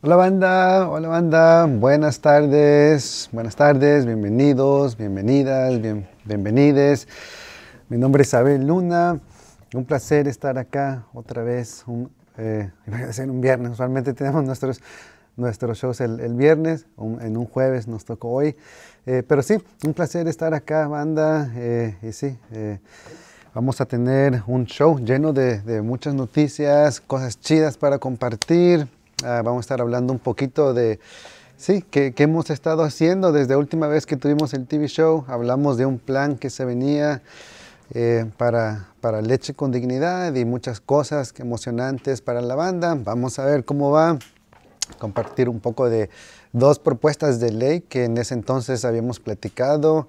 Hola banda, hola banda, buenas tardes, buenas tardes, bienvenidos, bienvenidas, bien, bienvenides. Mi nombre es Abel Luna, un placer estar acá otra vez, un, eh, un viernes, usualmente tenemos nuestros, nuestros shows el, viernes, en un jueves nos tocó hoy, eh, pero sí, un placer estar acá banda eh, y sí eh, vamos a tener un show lleno de, de, muchas noticias, cosas chidas para compartir, Ah, vamos a estar hablando un poquito de, sí, que, hemos estado haciendo desde la última vez que tuvimos el TV show. Hablamos de un plan que se venía eh, para, para leche con dignidad y muchas cosas emocionantes para la banda. Vamos a ver cómo va compartir un poco de dos propuestas de ley que en ese entonces habíamos platicado,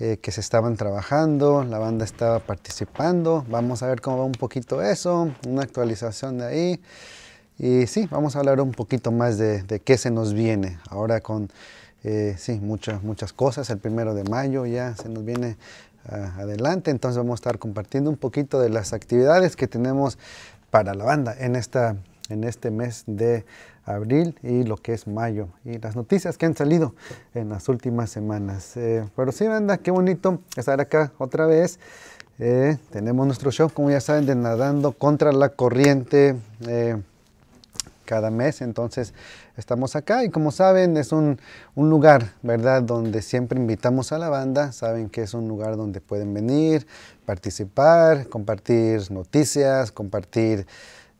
eh, que se estaban trabajando, la banda estaba participando. Vamos a ver cómo va un poquito eso, una actualización de ahí. Y sí, vamos a hablar un poquito más de, qué se nos viene ahora con, eh, sí, muchas, muchas cosas. El primero de mayo ya se nos viene ah, adelante, entonces vamos a estar compartiendo un poquito de las actividades que tenemos para la banda en, esta, en este mes de abril y lo que es mayo y las noticias que han salido en las últimas semanas. Eh, pero sí, banda, qué bonito estar acá otra vez. Eh, tenemos nuestro show, como ya saben, de Nadando contra la Corriente cada mes. Entonces estamos acá y como saben es un, lugar, ¿verdad? Donde siempre invitamos a la banda. Saben que es un lugar donde pueden venir, participar, compartir noticias, compartir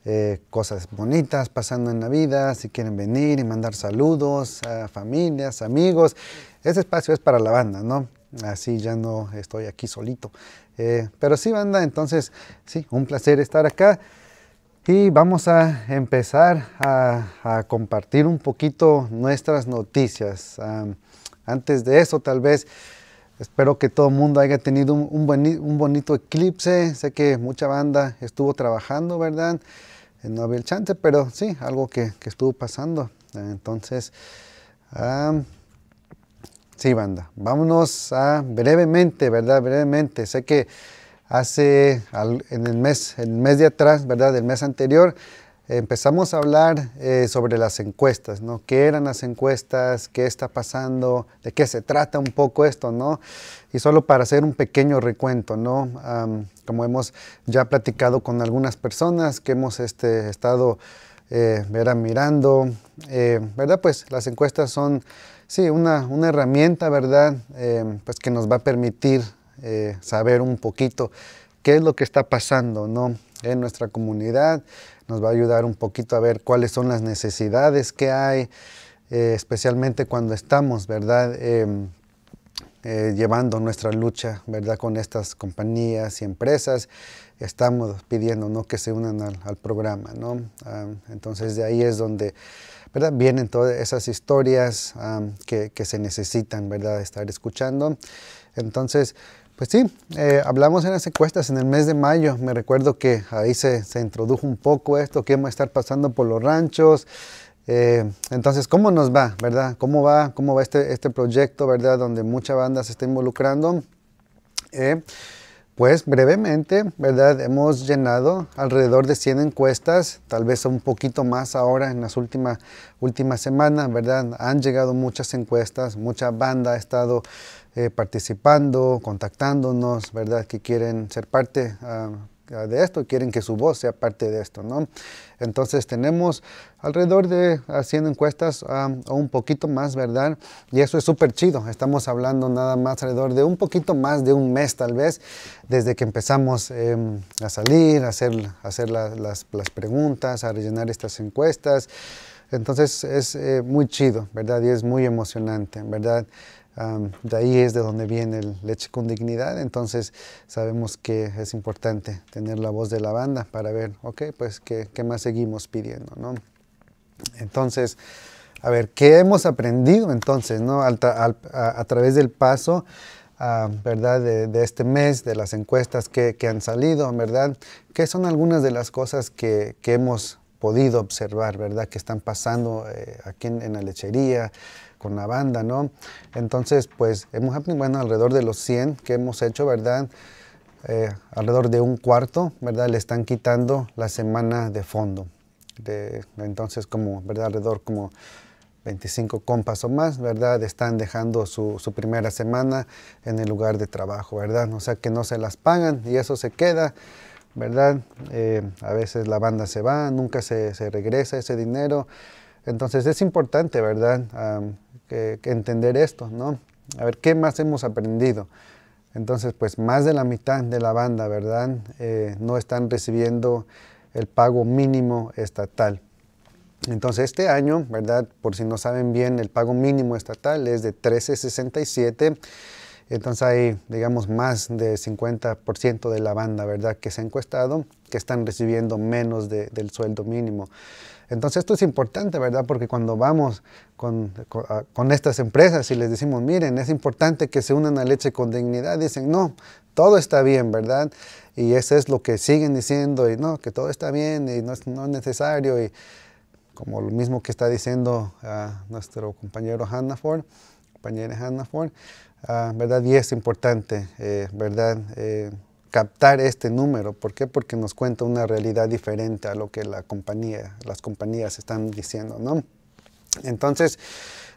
eh, cosas bonitas pasando en la vida. Si quieren venir y mandar saludos a familias, amigos. Ese espacio es para la banda, ¿no? Así ya no estoy aquí solito. Eh, pero sí, banda, entonces sí, un placer estar acá y vamos a empezar a, compartir un poquito nuestras noticias. antes de eso, tal vez, espero que todo el mundo haya tenido un, bonito eclipse. Sé que mucha banda estuvo trabajando, ¿verdad? No había el chance, pero sí, algo que, estuvo pasando. Entonces, sí, banda, vámonos a brevemente, ¿verdad? Brevemente. Sé que hace en el mes, el mes de atrás, ¿verdad? Del mes anterior, empezamos a hablar eh, sobre las encuestas, ¿no? ¿Qué eran las encuestas? ¿Qué está pasando? ¿De qué se trata un poco esto, no? Y solo para hacer un pequeño recuento, ¿no? como hemos ya platicado con algunas personas que hemos este, estado eh, mirando, eh, ¿verdad? Pues las encuestas son, sí, una, una herramienta, ¿verdad? Eh, pues que nos va a permitir eh, saber un poquito qué es lo que está pasando ¿no? en nuestra comunidad. Nos va a ayudar un poquito a ver cuáles son las necesidades que hay, eh, especialmente cuando estamos, ¿verdad? Em, eh, llevando nuestra lucha, ¿verdad? Con estas compañías y empresas, estamos pidiendo, ¿no? Que se unan al, programa, ah, entonces, de ahí es donde, ¿verdad? Vienen todas esas historias ah, que, que, se necesitan, ¿verdad? Estar escuchando. Entonces, pues sí, eh, hablamos en las encuestas en el mes de mayo. Me recuerdo que ahí se, se, introdujo un poco esto, que va a estar pasando por los ranchos. Eh, entonces, ¿cómo nos va, verdad? ¿Cómo va, cómo va este, este proyecto, verdad? Donde mucha banda se está involucrando. Eh, pues brevemente, ¿verdad? Hemos llenado alrededor de 100 encuestas, tal vez un poquito más ahora en las últimas últimas semanas, ¿verdad? Han llegado muchas encuestas, mucha banda ha estado eh, participando, contactándonos, ¿verdad? Que quieren ser parte ah, de esto, quieren que su voz sea parte de esto, ¿no? Entonces tenemos alrededor de 100 ah, encuestas ah, o un poquito más, ¿verdad? Y eso es súper chido. Estamos hablando nada más alrededor de un poquito más de un mes tal vez, desde que empezamos em, a salir, a hacer, hacer las, preguntas, a rellenar estas encuestas. Entonces es eh, muy chido, ¿verdad? Y es muy emocionante, ¿verdad? de ahí es de donde viene el Leche con Dignidad, entonces sabemos que es importante tener la voz de la banda para ver, ok, pues qué, más seguimos pidiendo, ¿no? Entonces, a ver, ¿qué hemos aprendido entonces, ¿no? a, través del paso, ¿verdad? De, este mes, de las encuestas que, han salido, ¿verdad? ¿Qué son algunas de las cosas que, hemos podido observar, ¿verdad? Que están pasando eh, aquí en, la lechería, con la banda, ¿no? Entonces, pues hemos bueno, alrededor de los 100 que hemos hecho, ¿verdad? Eh, alrededor de un cuarto, ¿verdad? Le están quitando la semana de fondo. entonces, como, ¿verdad? Alrededor como 25 compas o más, ¿verdad? Están dejando su, primera semana en el lugar de trabajo, ¿verdad? O sea que no se las pagan y eso se queda, ¿verdad? Eh, a veces la banda se va, nunca se, regresa ese dinero. Entonces es importante, ¿verdad? entender esto, ¿no? A ver, ¿qué más hemos aprendido? Entonces, pues más de la mitad de la banda, ¿verdad? Eh, no están recibiendo el pago mínimo estatal. Entonces, este año, ¿verdad? Por si no saben bien, el pago mínimo estatal es de 1367 entonces hay, digamos, más de 50% de la banda, ¿verdad?, que se ha encuestado, que están recibiendo menos del sueldo mínimo. Entonces esto es importante, ¿verdad? Porque cuando vamos con, estas empresas y les decimos, miren, es importante que se unan a leche con dignidad, dicen, no, todo está bien, ¿verdad? Y eso es lo que siguen diciendo, y no, que todo está bien, y no es, necesario, y como lo mismo que está diciendo ah, nuestro compañero Hannaford, compañera Hannaford, Ah, ¿verdad? Y es importante, eh, ¿verdad? Eh, captar este número. ¿Por qué? Porque nos cuenta una realidad diferente a lo que las compañías están diciendo, ¿no? Entonces,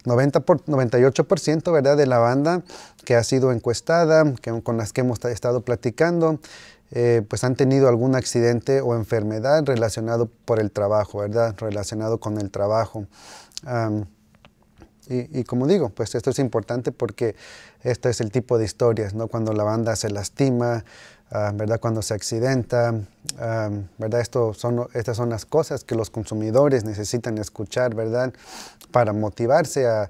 90 por, 98% ¿verdad? de la banda que ha sido encuestada, que, con las que hemos estado platicando, eh, pues han tenido algún accidente o enfermedad relacionado por el trabajo, ¿verdad? Relacionado con el trabajo. Y, como digo, pues esto es importante porque este es el tipo de historias, ¿no? Cuando la banda se lastima, ah, ¿verdad? Cuando se accidenta, ah, ¿verdad? Esto son, estas son las cosas que los consumidores necesitan escuchar, ¿verdad? Para motivarse a,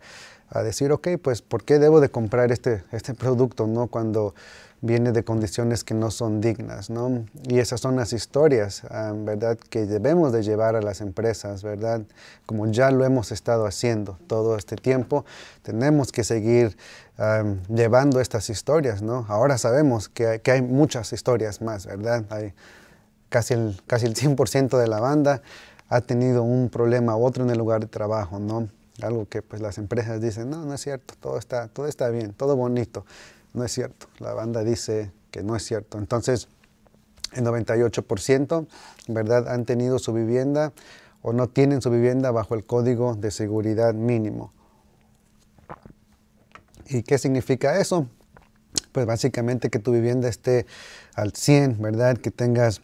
decir, ok, pues ¿por qué debo de comprar este, este producto, ¿no? Cuando viene de condiciones que no son dignas, ¿no? Y esas son las historias, ¿verdad?, que debemos de llevar a las empresas, ¿verdad? Como ya lo hemos estado haciendo todo este tiempo, tenemos que seguir llevando estas historias, ¿no? Ahora sabemos que, hay muchas historias más, ¿verdad? Hay casi el, casi el 100% de la banda ha tenido un problema u otro en el lugar de trabajo, ¿no? Algo que pues las empresas dicen, no, no es cierto, todo está, todo está bien, todo bonito no es cierto. La banda dice que no es cierto. Entonces, el 98%, ¿verdad?, han tenido su vivienda o no tienen su vivienda bajo el código de seguridad mínimo. ¿Y qué significa eso? Pues básicamente que tu vivienda esté al 100, ¿verdad? Que tengas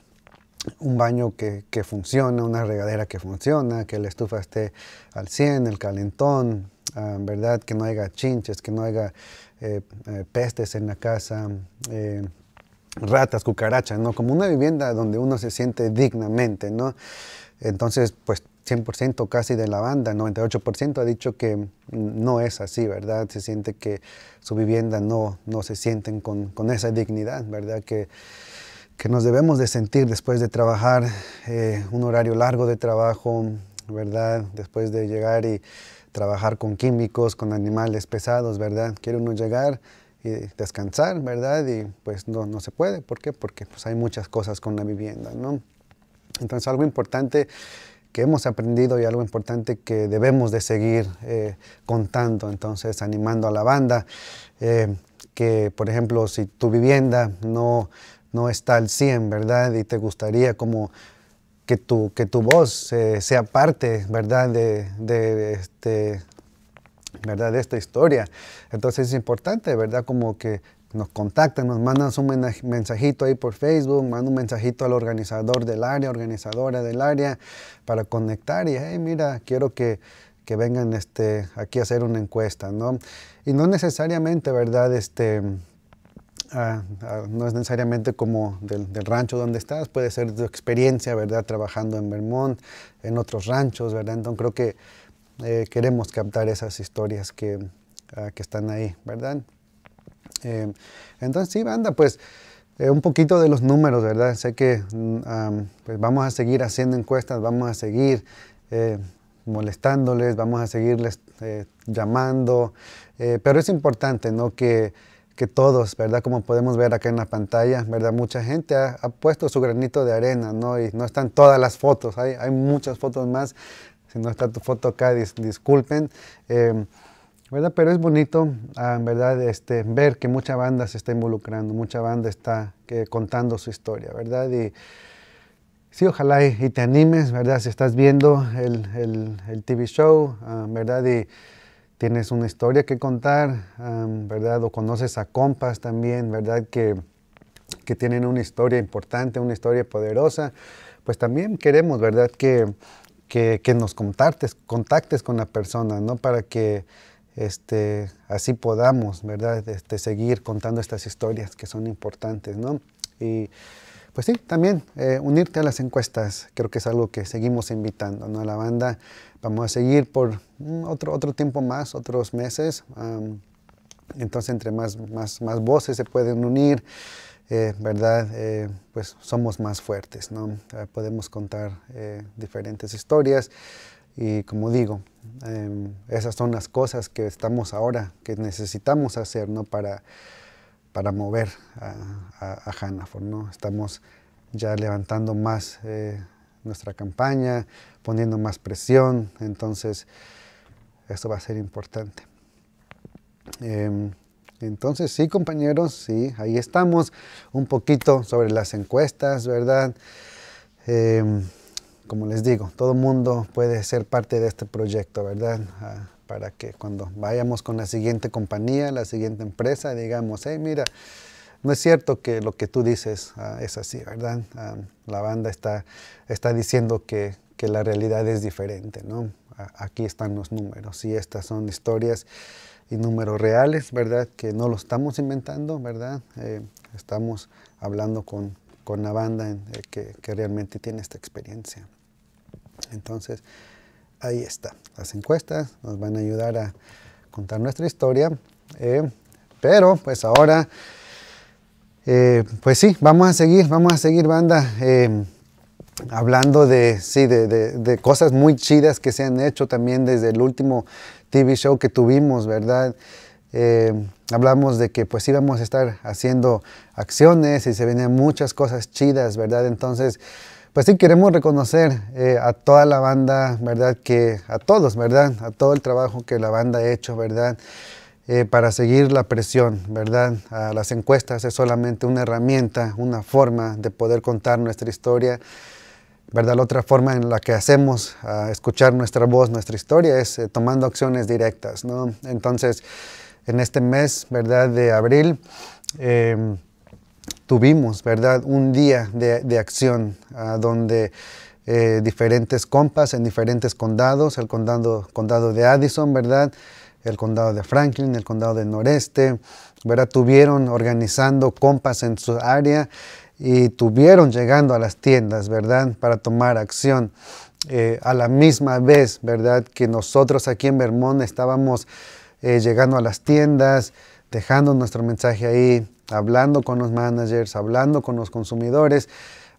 un baño que, que funciona, una regadera que funciona, que la estufa esté al 100, el calentón, ah, ¿verdad? Que no haya chinches, que no haya eh, eh, pestes en la casa, eh, ratas, cucarachas, ¿no? Como una vivienda donde uno se siente dignamente, ¿no? Entonces, pues 100% casi de la banda, 98% ha dicho que no es así, ¿verdad? Se siente que su vivienda no, no se sienten con, esa dignidad, ¿verdad? Que, que nos debemos de sentir después de trabajar un horario largo de trabajo, ¿verdad? Después de llegar y trabajar con químicos, con animales pesados, ¿verdad? Quiere uno llegar y descansar, ¿verdad? Y pues no, no se puede. ¿Por qué? Porque pues, hay muchas cosas con la vivienda, ¿no? Entonces algo importante que hemos aprendido y algo importante que debemos de seguir eh, contando, entonces animando a la banda, eh, que por ejemplo si tu vivienda no, no está al 100, ¿verdad? Y te gustaría como que tu, que tu voz eh, sea parte, ¿verdad? De, de, este, ¿verdad? De esta historia. Entonces es importante, ¿verdad? Como que nos contactan, nos mandan un mensajito ahí por Facebook, mandan un mensajito al organizador del área, organizadora del área, para conectar y, hey, mira, quiero que, que vengan este, aquí a hacer una encuesta, ¿no? Y no necesariamente, ¿verdad? Este, no es necesariamente como del, rancho donde estás, puede ser tu experiencia, ¿verdad? Trabajando en Vermont, en otros ranchos, ¿verdad? Entonces creo que eh, queremos captar esas historias que, ah, están ahí, ¿verdad? Eh, entonces sí, banda, pues eh, un poquito de los números, ¿verdad? Sé que mm, pues, vamos a seguir haciendo encuestas, vamos a seguir molestándoles, vamos a seguirles llamando, pero es importante, ¿no? Que que todos, ¿verdad? Como podemos ver acá en la pantalla, ¿verdad? Mucha gente ha, puesto su granito de arena, ¿no? Y no están todas las fotos, hay, hay muchas fotos más. Si no está tu foto acá, disculpen. Em, ¿verdad? Pero es bonito, ah, ¿verdad? Este, ver que mucha banda se está involucrando, mucha banda está que, contando su historia, ¿verdad? Y sí, ojalá y, te animes, ¿verdad? Si estás viendo el, el, el TV show, ah, ¿verdad? Y tienes una historia que contar, ¿verdad? O conoces a compas también, ¿verdad? Que, tienen una historia importante, una historia poderosa, pues también queremos, ¿verdad? Que, que, nos contactes, contactes con la persona, ¿no? Para que este, así podamos, ¿verdad? Este, seguir contando estas historias que son importantes, ¿no? Y pues sí, también eh, unirte a las encuestas, creo que es algo que seguimos invitando, ¿no? A la banda, vamos a seguir por mm, otro, otro tiempo más, otros meses. entonces, entre más, más, voces se pueden unir, eh, ¿verdad? Eh, pues somos más fuertes, ¿no? podemos contar diferentes historias. Y como digo, em, esas son las cosas que estamos ahora, que necesitamos hacer, ¿no? Para para mover a, a, ¿no? Estamos ya levantando más eh, nuestra campaña, poniendo más presión, entonces esto va a ser importante. Em, entonces sí, compañeros, sí, ahí estamos. Un poquito sobre las encuestas, ¿verdad? Em, como les digo, todo mundo puede ser parte de este proyecto, ¿verdad? Ah, para que cuando vayamos con la siguiente compañía, la siguiente empresa, digamos, hey, mira, no es cierto que lo que tú dices ah, es así, ¿verdad? Ah, la banda está, está diciendo que, que la realidad es diferente, ¿no? aquí están los números y estas son historias y números reales, ¿verdad? Que no lo estamos inventando, ¿verdad? Eh, estamos hablando con, con la banda eh, que, que realmente tiene esta experiencia. Entonces, ahí está. Las encuestas nos van a ayudar a contar nuestra historia. Eh, pero pues ahora, eh, pues sí, vamos a seguir, vamos a seguir banda. Eh, hablando de, sí, de, de, cosas muy chidas que se han hecho también desde el último TV show que tuvimos, ¿verdad? hablamos de que pues íbamos a estar haciendo acciones y se venían muchas cosas chidas, ¿verdad? Entonces, pues sí queremos reconocer eh, a toda la banda, ¿verdad? Que a todos, ¿verdad? A todo el trabajo que la banda ha hecho, ¿verdad? Eh, para seguir la presión, ¿verdad? A las encuestas es solamente una herramienta, una forma de poder contar nuestra historia, ¿verdad? La otra forma en la que hacemos escuchar nuestra voz, nuestra historia, es eh, tomando acciones directas, ¿no? Entonces, en este mes, ¿verdad? De abril, em, tuvimos, ¿verdad? Un día de, acción ah, donde eh, diferentes compas en diferentes condados, el condado, condado de Addison, ¿verdad? El condado de Franklin, el condado de noreste, ¿verdad? Tuvieron organizando compas en su área y tuvieron llegando a las tiendas, ¿verdad? Para tomar acción. Eh, a la misma vez, ¿verdad? Que nosotros aquí en Vermont estábamos eh, llegando a las tiendas, dejando nuestro mensaje ahí, hablando con los managers, hablando con los consumidores,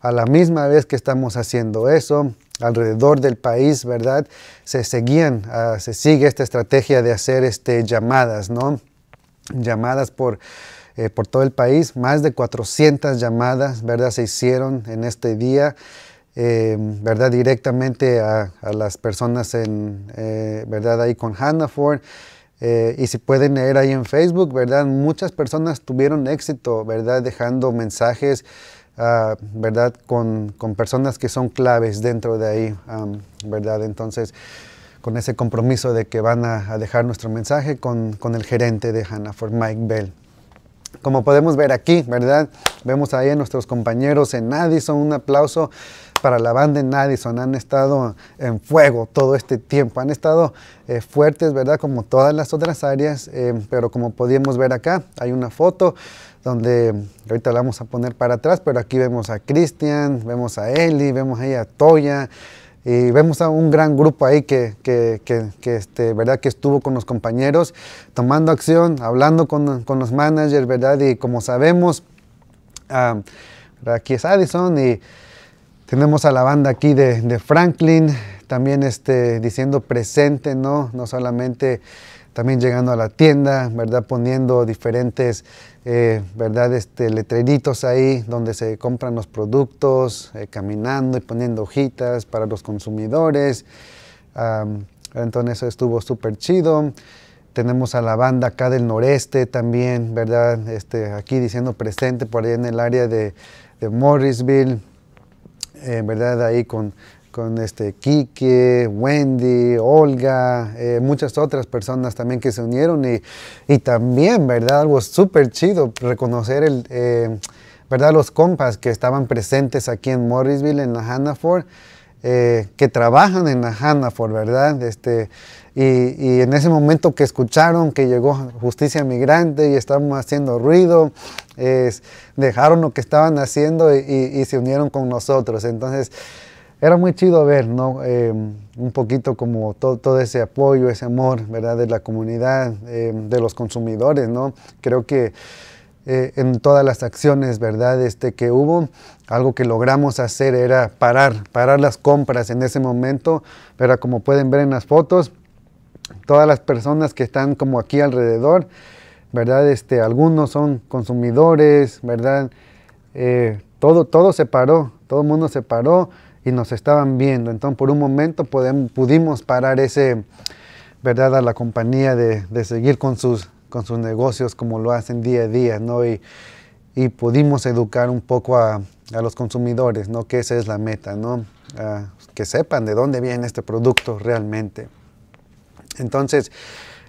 a la misma vez que estamos haciendo eso, alrededor del país, ¿verdad? Se seguían, ah, se sigue esta estrategia de hacer este, llamadas, ¿no? Llamadas eh, por, todo el país, más de 400 llamadas, ¿verdad? Se hicieron en este día. Eh, ¿verdad? directamente a, las personas en, eh, ¿verdad? ahí con Hannaford, eh, y si pueden leer ahí en Facebook, ¿verdad? Muchas personas tuvieron éxito, ¿verdad? Dejando mensajes, ah, ¿verdad? Con, personas que son claves dentro de ahí, ¿verdad? Entonces, con ese compromiso de que van a, dejar nuestro mensaje con, el gerente de Hannaford, Mike Bell. Como podemos ver aquí, ¿verdad? Vemos ahí a nuestros compañeros en Addison, un aplauso para la banda en Addison, han estado en fuego todo este tiempo, han estado eh, fuertes, ¿verdad? Como todas las otras áreas, eh, pero como podíamos ver acá, hay una foto donde ahorita la vamos a poner para atrás, pero aquí vemos a Christian, vemos a Eli, vemos ahí a Toya, y vemos a un gran grupo ahí que, que, este, ¿verdad? que estuvo con los compañeros tomando acción, hablando con, los managers, ¿verdad? Y como sabemos, ah, aquí es Addison y tenemos a la banda aquí de, Franklin, también este, diciendo presente, ¿no? No solamente también llegando a la tienda, ¿verdad? Poniendo diferentes, eh, ¿verdad? Este, letreritos ahí donde se compran los productos, eh, caminando y poniendo hojitas para los consumidores. entonces eso estuvo súper chido. Tenemos a la banda acá del noreste también, ¿verdad? Este, aquí diciendo presente por ahí en el área de Morrisville. En ¿verdad? Ahí con, con este Kike Wendy, Olga, eh, muchas otras personas también que se unieron y, y también, ¿verdad? Algo súper chido, reconocer el, eh, ¿verdad? Los compas que estaban presentes aquí en Morrisville, en la Hannaford. Eh, que trabajan en la Hannaford, ¿verdad? Este, y, en ese momento que escucharon que llegó justicia migrante y estábamos haciendo ruido, dejaron lo que estaban haciendo y, se unieron con nosotros. Entonces, era muy chido ver, ¿no? Em, un poquito como todo ese apoyo, ese amor, ¿verdad? De la comunidad, em, de los consumidores, ¿no? Creo que eh, en todas las acciones, ¿verdad? Este, que hubo, algo que logramos hacer era parar, parar las compras en ese momento, pero como pueden ver en las fotos, todas las personas que están como aquí alrededor, ¿verdad? Este, algunos son consumidores, ¿verdad? Eh, todo, todo se paró, todo el mundo se paró y nos estaban viendo. Entonces, por un momento pudimos parar ese, ¿verdad? A la compañía de, de seguir con sus con sus negocios como lo hacen día a día, ¿no? Y, y pudimos educar un poco a, a, los consumidores, ¿no? Que esa es la meta, ¿no? que sepan de dónde viene este producto realmente. Entonces,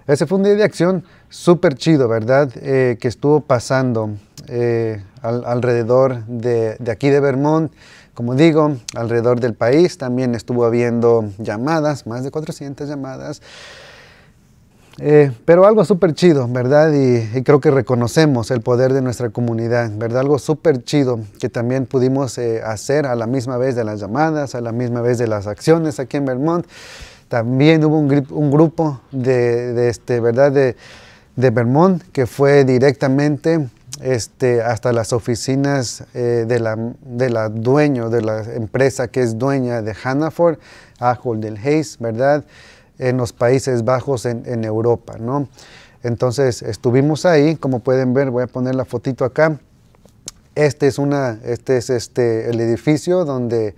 ese fue un día de acción súper chido, ¿verdad? Eh, que estuvo pasando eh, alrededor de, de, aquí de Vermont. Como digo, alrededor del país también estuvo habiendo llamadas, más de 400 llamadas eh, pero algo súper chido, ¿verdad? Y, creo que reconocemos el poder de nuestra comunidad, ¿verdad? Algo súper chido que también pudimos eh, hacer a la misma vez de las llamadas, a la misma vez de las acciones aquí en Vermont. También hubo un, grupo de, de, este, ¿verdad? De, de, Vermont que fue directamente este, hasta las oficinas eh, de, la, de la dueño, de la empresa que es dueña de Hannaford, Ajol del Hayes, ¿verdad? en los Países Bajos, en, Europa, ¿no? Entonces estuvimos ahí, como pueden ver, voy a poner la fotito acá. Este es, una, este es este, el edificio donde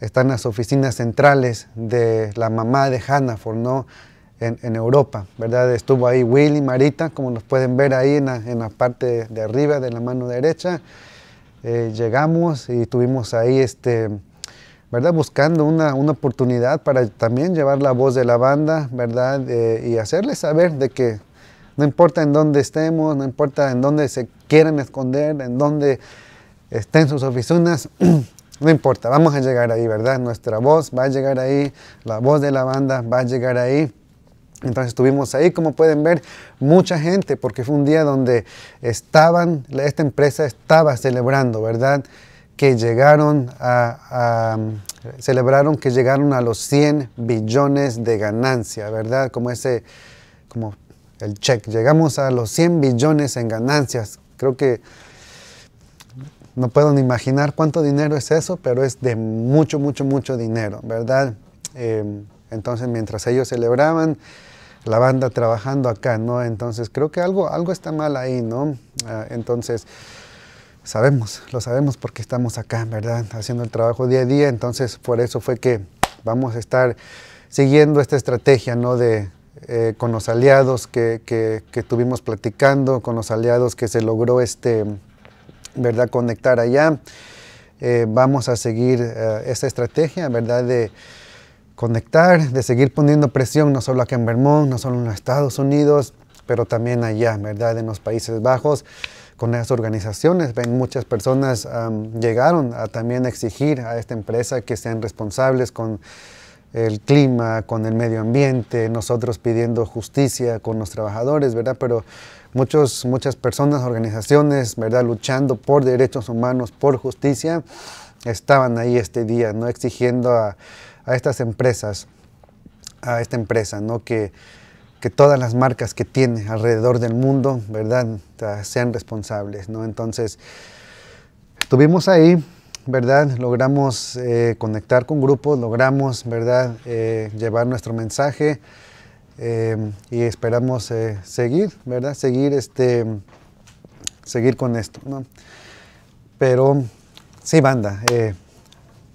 están las oficinas centrales de la mamá de Hannaford, ¿no? En, Europa, ¿verdad? Estuvo ahí Willy, Marita, como nos pueden ver ahí en la, en la parte de arriba de la mano derecha. Eh, llegamos y tuvimos ahí este, Buscando una, una, oportunidad para también llevar la voz de la banda, ¿verdad? Eh, y hacerles saber de que no importa en dónde estemos, no importa en dónde se quieran esconder, en dónde estén sus oficinas, no importa, vamos a llegar ahí, ¿verdad? Nuestra voz va a llegar ahí, la voz de la banda va a llegar ahí. Entonces estuvimos ahí, como pueden ver, mucha gente, porque fue un día donde estaban, esta empresa estaba celebrando, ¿verdad? Que llegaron a, celebraron que llegaron a los 100 billones de ganancia, ¿verdad? Como ese, como el check, llegamos a los 100 billones en ganancias. Creo que no puedo ni imaginar cuánto dinero es eso, pero es de mucho, mucho, mucho dinero, ¿verdad? Em, entonces, mientras ellos celebraban, la banda trabajando acá, ¿no? Entonces, creo que algo, algo está mal ahí, ¿no? Ah, entonces, sabemos, lo sabemos porque estamos acá, ¿verdad? Haciendo el trabajo día a día, entonces por eso fue que vamos a estar siguiendo esta estrategia, ¿no? De, eh, con los aliados que, que, tuvimos platicando, con los aliados que se logró este, ¿verdad? conectar allá. Eh, vamos a seguir eh, esta esa estrategia, ¿verdad? De conectar, de seguir poniendo presión, no solo acá en Vermont, no solo en Estados Unidos, pero también allá, ¿verdad? En los Países Bajos con esas organizaciones. Ven, muchas personas llegaron a también exigir a esta empresa que sean responsables con el clima, con el medio ambiente, nosotros pidiendo justicia con los trabajadores, ¿verdad? Pero muchos, muchas personas, organizaciones, ¿verdad? Luchando por derechos humanos, por justicia, estaban ahí este día, ¿no? Exigiendo a, a estas empresas, a esta empresa, ¿no? Que, que todas las marcas que tiene alrededor del mundo, ¿verdad?, sean responsables, ¿no? Entonces, estuvimos ahí, ¿verdad? Logramos eh, conectar con grupos, logramos, ¿verdad?, eh, llevar nuestro mensaje eh, y esperamos seguir, ¿verdad?, seguir, este, seguir con esto, ¿no? Pero, sí, banda,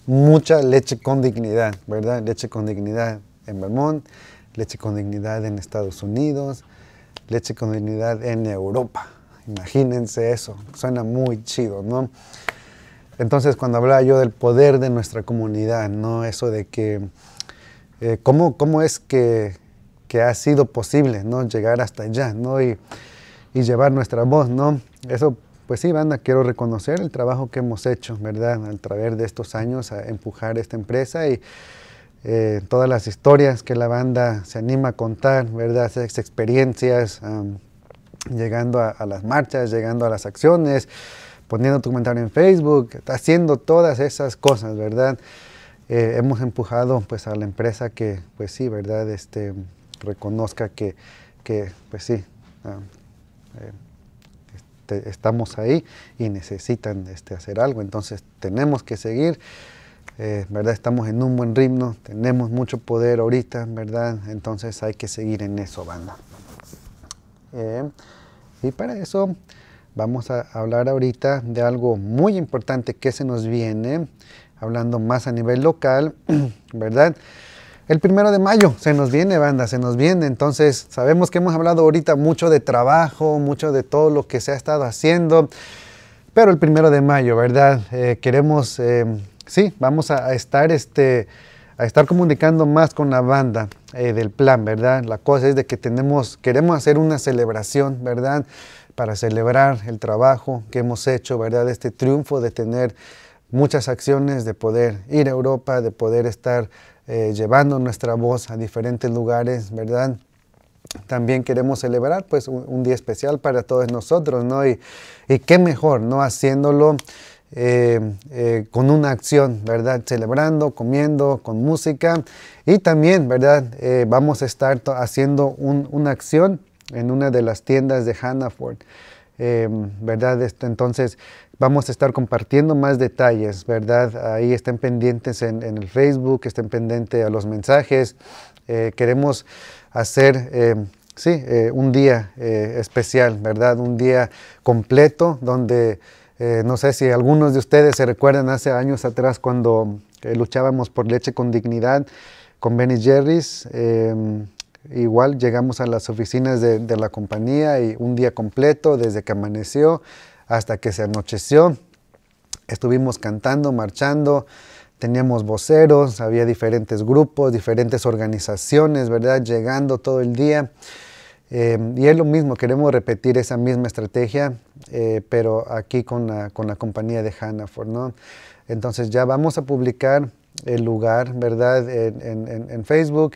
mucha leche con dignidad, ¿verdad?, leche con dignidad en Vermont leche con dignidad en Estados Unidos, leche con dignidad en Europa. Imagínense eso, suena muy chido, ¿no? Entonces, cuando hablaba yo del poder de nuestra comunidad, ¿no? Eso de que, eh, ¿cómo, ¿cómo, es que, que, ha sido posible, ¿no? Llegar hasta allá, ¿no? Y, y, llevar nuestra voz, ¿no? Eso, pues sí, banda, quiero reconocer el trabajo que hemos hecho, ¿verdad? Al través de estos años a empujar esta empresa y eh, todas las historias que la banda se anima a contar, ¿verdad? Esas experiencias, llegando a, las marchas, llegando a las acciones, poniendo tu comentario en Facebook, haciendo todas esas cosas, ¿verdad? Eh, hemos empujado pues a la empresa que, pues sí, ¿verdad? Este, reconozca que, pues sí, eh, este, estamos ahí y necesitan este, hacer algo, entonces tenemos que seguir. Eh, ¿verdad? Estamos en un buen ritmo, tenemos mucho poder ahorita, ¿verdad? Entonces hay que seguir en eso, banda. Eh, y para eso vamos a hablar ahorita de algo muy importante que se nos viene, hablando más a nivel local, ¿verdad? El primero de mayo se nos viene, banda, se nos viene. Entonces, sabemos que hemos hablado ahorita mucho de trabajo, mucho de todo lo que se ha estado haciendo. Pero el primero de mayo, ¿verdad? Eh, queremos sí, vamos a, estar, este, a estar comunicando más con la banda eh, del plan, ¿verdad? La cosa es de que tenemos, queremos hacer una celebración, ¿verdad? Para celebrar el trabajo que hemos hecho, ¿verdad? Este triunfo de tener muchas acciones, de poder ir a Europa, de poder estar eh, llevando nuestra voz a diferentes lugares, ¿verdad? También queremos celebrar pues un, día especial para todos nosotros, ¿no? y qué mejor, ¿no? Haciéndolo eh, eh, con una acción, ¿verdad? Celebrando, comiendo, con música. Y también, ¿verdad? Eh, vamos a estar haciendo una acción en una de las tiendas de Hannaford. Em, ¿Verdad? Este, entonces vamos a estar compartiendo más detalles, ¿verdad? Ahí estén pendientes en, el Facebook, estén pendientes a los mensajes. queremos hacer em, sí, un día especial, ¿verdad? Un día completo donde eh, no sé si algunos de ustedes se recuerdan hace años atrás cuando eh, luchábamos por leche con dignidad con Benny Jerry's. Em, igual llegamos a las oficinas de, de, la compañía y un día completo, desde que amaneció hasta que se anocheció, estuvimos cantando, marchando. Teníamos voceros, había diferentes grupos, diferentes organizaciones, ¿verdad? Llegando todo el día. Em, y es lo mismo, queremos repetir esa misma estrategia, eh, pero aquí con la, compañía de Hannaford, ¿no? Entonces ya vamos a publicar el lugar, ¿verdad? En, Facebook,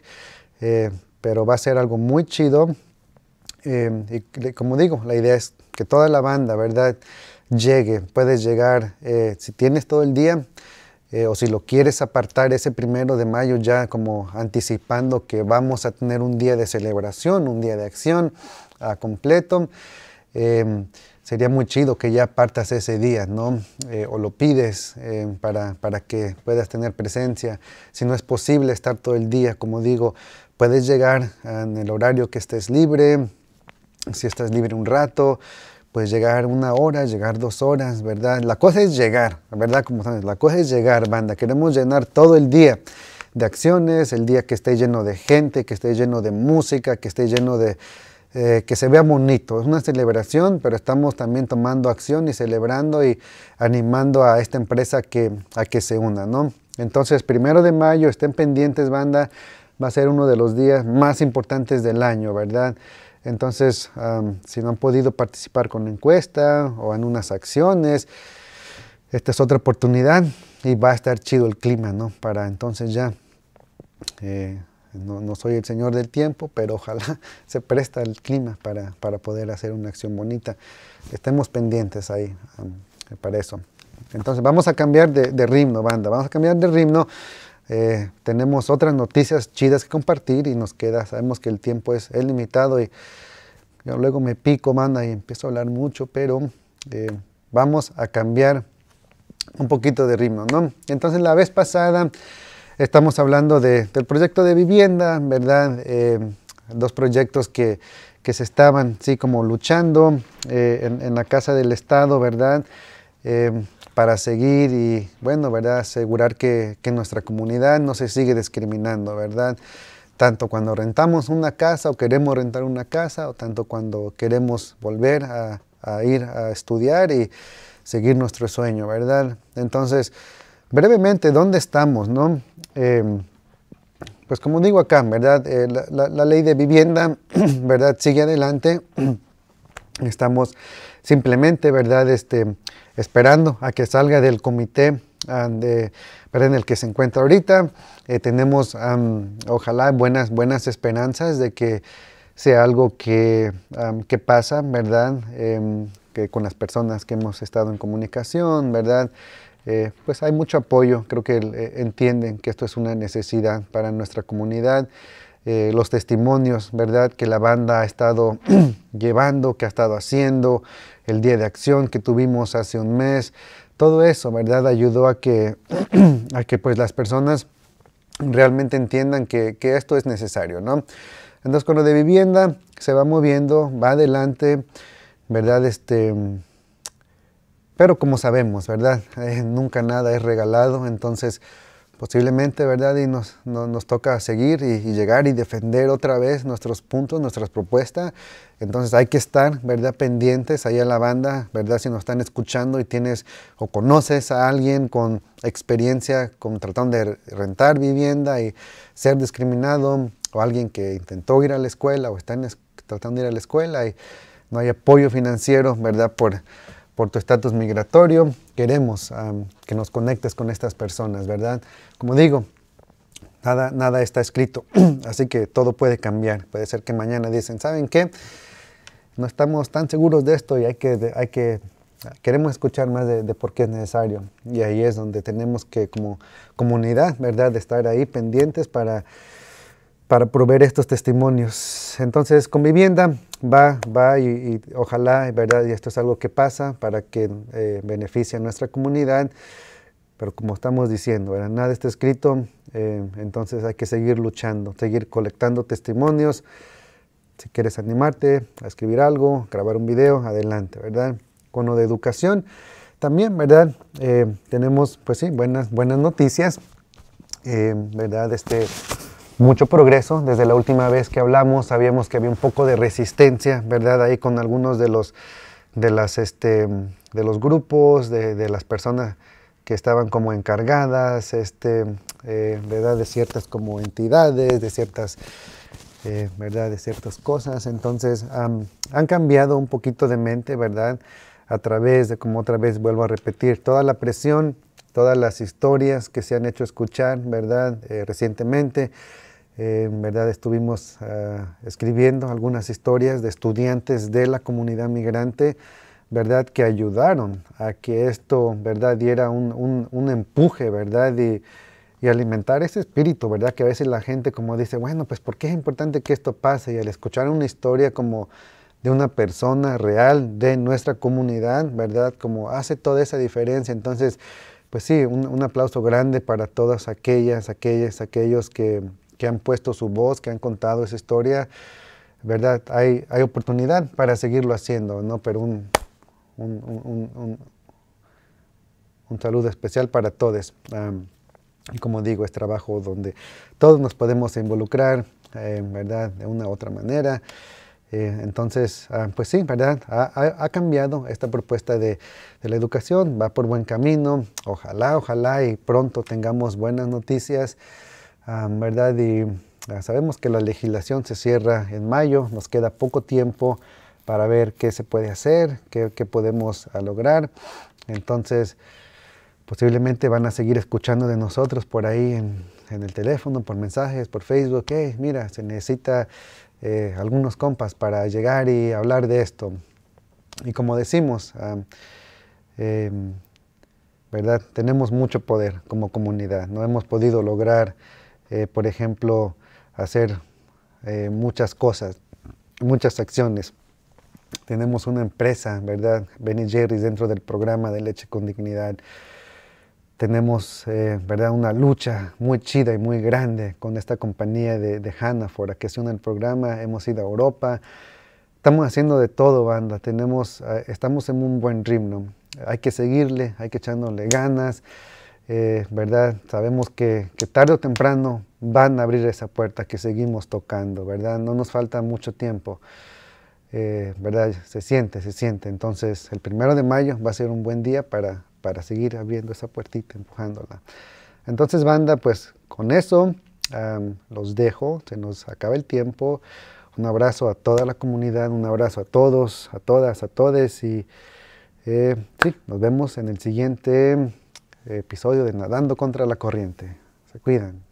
eh, pero va a ser algo muy chido. Em, y como digo, la idea es que toda la banda, ¿verdad? Llegue, puedes llegar, eh, si tienes todo el día, eh, o si lo quieres apartar ese primero de mayo ya como anticipando que vamos a tener un día de celebración, un día de acción a completo, em, sería muy chido que ya apartas ese día, ¿no? Eh, o lo pides em, para, para que puedas tener presencia. Si no es posible estar todo el día, como digo, puedes llegar en el horario que estés libre, si estás libre un rato, pues llegar una hora, llegar dos horas, ¿verdad? La cosa es llegar, ¿verdad? Como sabes, la cosa es llegar, banda. Queremos llenar todo el día de acciones, el día que esté lleno de gente, que esté lleno de música, que esté lleno de... Eh, que se vea bonito. Es una celebración, pero estamos también tomando acción y celebrando y animando a esta empresa que, a que se una, ¿no? Entonces, primero de mayo, estén pendientes, banda, va a ser uno de los días más importantes del año, ¿verdad? Entonces, si no han podido participar con encuesta o en unas acciones, esta es otra oportunidad y va a estar chido el clima, ¿no? Para entonces ya. Eh, no, soy el señor del tiempo, pero ojalá se presta el clima para, poder hacer una acción bonita. Estemos pendientes ahí para eso. Entonces vamos a cambiar de, de ritmo, banda. Vamos a cambiar de ritmo. Eh, tenemos otras noticias chidas que compartir y nos queda, sabemos que el tiempo es, limitado y luego me pico, manda, y empiezo a hablar mucho, pero eh, vamos a cambiar un poquito de ritmo, ¿no? Entonces la vez pasada estamos hablando del proyecto de vivienda, ¿verdad? Eh, dos proyectos que, se estaban, sí, como luchando en, en la Casa del Estado, ¿verdad? Eh, para seguir y, bueno, ¿verdad? asegurar que, nuestra comunidad no se sigue discriminando, ¿verdad? Tanto cuando rentamos una casa o queremos rentar una casa, o tanto cuando queremos volver a, ir a estudiar y seguir nuestro sueño, ¿verdad? Entonces, brevemente, ¿dónde estamos, no? Em, pues como digo acá, ¿verdad? Eh, la, la ley de vivienda, ¿verdad? Sigue adelante. Estamos simplemente, ¿verdad? Este, esperando a que salga del comité ah, en el que se encuentra ahorita. Eh, tenemos, ojalá, buenas, buenas esperanzas de que sea algo que, pasa, ¿verdad? Em, con las personas que hemos estado en comunicación, ¿verdad? Eh, pues hay mucho apoyo, creo que eh, entienden que esto es una necesidad para nuestra comunidad. Eh, los testimonios, ¿verdad?, que la banda ha estado llevando, que ha estado haciendo, el día de acción que tuvimos hace un mes, todo eso, ¿verdad?, ayudó a que, a que pues las personas realmente entiendan que, esto es necesario, ¿no? Entonces, con lo de vivienda, se va moviendo, va adelante, ¿verdad? Este, pero como sabemos, ¿verdad? nunca nada es regalado, entonces posiblemente, ¿verdad? Y nos, toca seguir y, llegar y defender otra vez nuestros puntos, nuestras propuestas. Entonces hay que estar, ¿verdad? Pendientes ahí a la banda, ¿verdad? Si nos están escuchando y tienes o conoces a alguien con experiencia con tratando de rentar vivienda y ser discriminado o alguien que intentó ir a la escuela o está tratando de ir a la escuela y no hay apoyo financiero, ¿verdad? Por, por tu estatus migratorio, queremos que nos conectes con estas personas, ¿verdad? Como digo, nada, nada está escrito, así que todo puede cambiar. Puede ser que mañana dicen, ¿saben qué? No estamos tan seguros de esto y hay que, hay que queremos escuchar más de, de, por qué es necesario. Y ahí es donde tenemos que como comunidad, ¿verdad? De estar ahí pendientes para para proveer estos testimonios. Entonces, con vivienda va, va y, ojalá, ¿verdad? Y esto es algo que pasa para que eh, beneficie a nuestra comunidad. Pero como estamos diciendo, ¿verdad? nada está escrito, eh, entonces hay que seguir luchando, seguir colectando testimonios. Si quieres animarte a escribir algo, grabar un video, adelante, ¿verdad? Con lo de educación, también, ¿verdad? Eh, tenemos, pues sí, buenas, buenas noticias, ¿verdad? Este, mucho progreso. Desde la última vez que hablamos sabíamos que había un poco de resistencia, ¿verdad? Ahí con algunos de los, de las, este, de los grupos, de, las personas que estaban como encargadas, este, eh, ¿verdad? De ciertas como entidades, de ciertas, eh, ¿verdad? De ciertas cosas. Entonces han cambiado un poquito de mente, ¿verdad? A través de, como otra vez vuelvo a repetir, toda la presión, todas las historias que se han hecho escuchar, ¿verdad? Eh, recientemente eh, en verdad estuvimos eh, escribiendo algunas historias de estudiantes de la comunidad migrante, ¿verdad? Que ayudaron a que esto, ¿verdad? Diera un, un, empuje, ¿verdad? Y, y, alimentar ese espíritu, ¿verdad? Que a veces la gente como dice, bueno, pues ¿por qué es importante que esto pase? Y al escuchar una historia como de una persona real de nuestra comunidad, ¿verdad? Como hace toda esa diferencia. Entonces, pues sí, un, un aplauso grande para todas aquellas, aquellas, aquellos que que han puesto su voz, que han contado esa historia, ¿verdad? Hay, oportunidad para seguirlo haciendo, ¿no? Pero un, un, un, un saludo especial para todos. y como digo, es trabajo donde todos nos podemos involucrar, en eh, ¿verdad? De una u otra manera. Eh, entonces, ah, pues sí, ¿verdad? Ha, cambiado esta propuesta de, la educación, va por buen camino, ojalá, ojalá y pronto tengamos buenas noticias ¿verdad? Y ah, sabemos que la legislación se cierra en mayo, nos queda poco tiempo para ver qué se puede hacer, qué, podemos ah, lograr. Entonces, posiblemente van a seguir escuchando de nosotros por ahí en, el teléfono, por mensajes, por Facebook, hey, mira, se necesita eh, algunos compas para llegar y hablar de esto. Y como decimos, em, ¿verdad? Tenemos mucho poder como comunidad, no hemos podido lograr eh, por ejemplo, hacer eh, muchas cosas, muchas acciones. Tenemos una empresa, ¿verdad? Ben Jerry's dentro del programa de Leche con Dignidad. Tenemos, eh, ¿verdad? Una lucha muy chida y muy grande con esta compañía de, de que es el programa. Hemos ido a Europa. Estamos haciendo de todo, banda. Tenemos, estamos en un buen ritmo. Hay que seguirle, hay que echándole ganas. Eh, ¿verdad? Sabemos que, tarde o temprano van a abrir esa puerta que seguimos tocando, ¿verdad? No nos falta mucho tiempo, eh, ¿verdad? Se siente, se siente. Entonces, el primero de mayo va a ser un buen día para, para seguir abriendo esa puertita, empujándola. Entonces, banda, pues con eso los dejo, se nos acaba el tiempo. Un abrazo a toda la comunidad, un abrazo a todos, a todas, a todes y eh, sí, nos vemos en el siguiente episodio de Nadando contra la Corriente. Se cuidan.